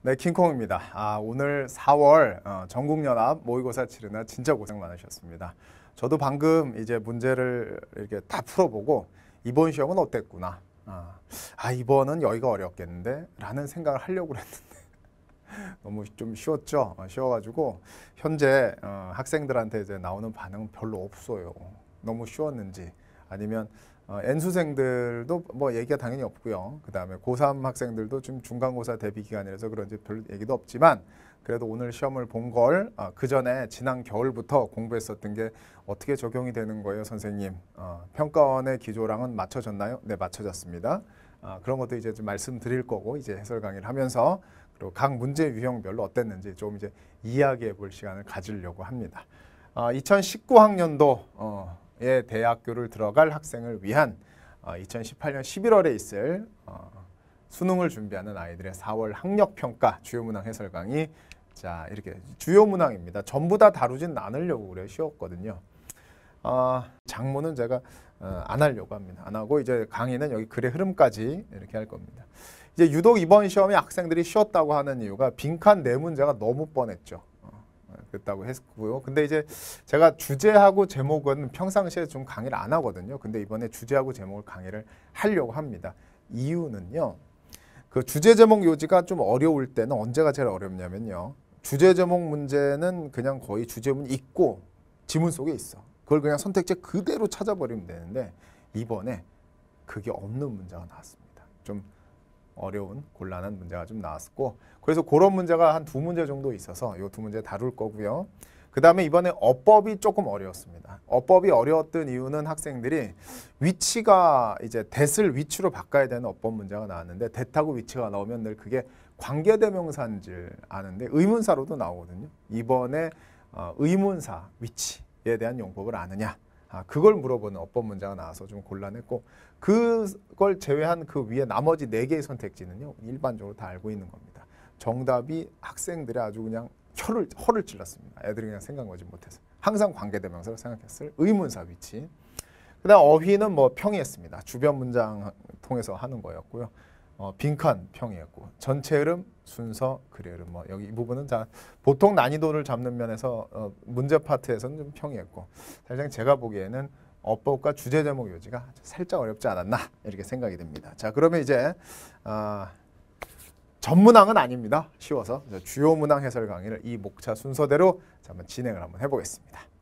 네, 킹콩입니다. 아, 오늘 4월 어, 전국연합 모의고사 치르나 진짜 고생 많으셨습니다. 저도 방금 이제 문제를 이렇게 다 풀어보고 이번 시험은 어땠구나. 아, 아 이번은 여기가 어렵겠는데 라는 생각을 하려고 했는데 너무 좀 쉬웠죠. 어, 쉬워가지고 현재 어, 학생들한테 이제 나오는 반응은 별로 없어요. 너무 쉬웠는지 아니면 어, N수생들도 뭐 얘기가 당연히 없고요. 그 다음에 고3 학생들도 지금 중간고사 대비 기간이라서 그런지 별 얘기도 없지만 그래도 오늘 시험을 본 걸그 어, 전에 지난 겨울부터 공부했었던 게 어떻게 적용이 되는 거예요, 선생님? 어, 평가원의 기조랑은 맞춰졌나요? 네, 맞춰졌습니다. 어, 그런 것도 이제 좀 말씀드릴 거고 이제 해설 강의를 하면서 그리고 각 문제 유형별로 어땠는지 좀 이제 이야기해 볼 시간을 가지려고 합니다. 아, 어, 2019학년도 어, 예, 대학교를 들어갈 학생을 위한 2018년 어, 11월에 있을 어, 수능을 준비하는 아이들의 4월 학력평가 주요 문항 해설 강의 자 이렇게 주요 문항입니다. 전부 다 다루진 않으려고 그래 쉬웠거든요. 어, 장모는 제가 어, 안 하려고 합니다. 안 하고 이제 강의는 여기 글의 흐름까지 이렇게 할 겁니다. 이제 유독 이번 시험에 학생들이 쉬었다고 하는 이유가 빈칸 네 문제가 너무 뻔했죠. 했다고 했고요. 근데 이제 제가 주제하고 제목은 평상시에 좀 강의를 안 하거든요. 근데 이번에 주제하고 제목을 강의를 하려고 합니다. 이유는요. 그 주제 제목 요지가 좀 어려울 때는 언제가 제일 어렵냐면요. 주제 제목 문제는 그냥 거의 주제문 있고 지문 속에 있어. 그걸 그냥 선택지 그대로 찾아버리면 되는데 이번에 그게 없는 문제가 나왔습니다. 좀 어려운 곤란한 문제가 좀 나왔었고 그래서 그런 문제가 한 두 문제 정도 있어서 이 두 문제 다룰 거고요. 그 다음에 이번에 어법이 조금 어려웠습니다. 어법이 어려웠던 이유는 학생들이 위치가 이제 대을 위치로 바꿔야 되는 어법 문제가 나왔는데 대타고 위치가 나오면 늘 그게 관계대명사인 줄 아는데 의문사로도 나오거든요. 이번에 어, 의문사 위치에 대한 용법을 아느냐 아, 그걸 물어보는 어법 문제가 나와서 좀 곤란했고 그걸 제외한 그 위에 나머지 네 개의 선택지는요 일반적으로 다 알고 있는 겁니다. 정답이 학생들의 아주 그냥 혀를 허를 찔렀습니다. 애들이 그냥 생각하지 못해서 항상 관계대명사로 생각했을 의문사 위치. 그다음 어휘는 뭐 평이했습니다. 주변 문장 통해서 하는 거였고요. 어, 빈칸 평이었고 전체 흐름 순서 그래 흐름 뭐 여기 이 부분은 자 보통 난이도를 잡는 면에서 어, 문제 파트에서는 좀 평이했고 사실 제가 보기에는 어법과 주제 제목 요지가 살짝 어렵지 않았나 이렇게 생각이 듭니다. 자 그러면 이제 아, 전문항은 아닙니다. 쉬워서 주요 문항 해설 강의를 이 목차 순서대로 한번 진행을 한번 해보겠습니다.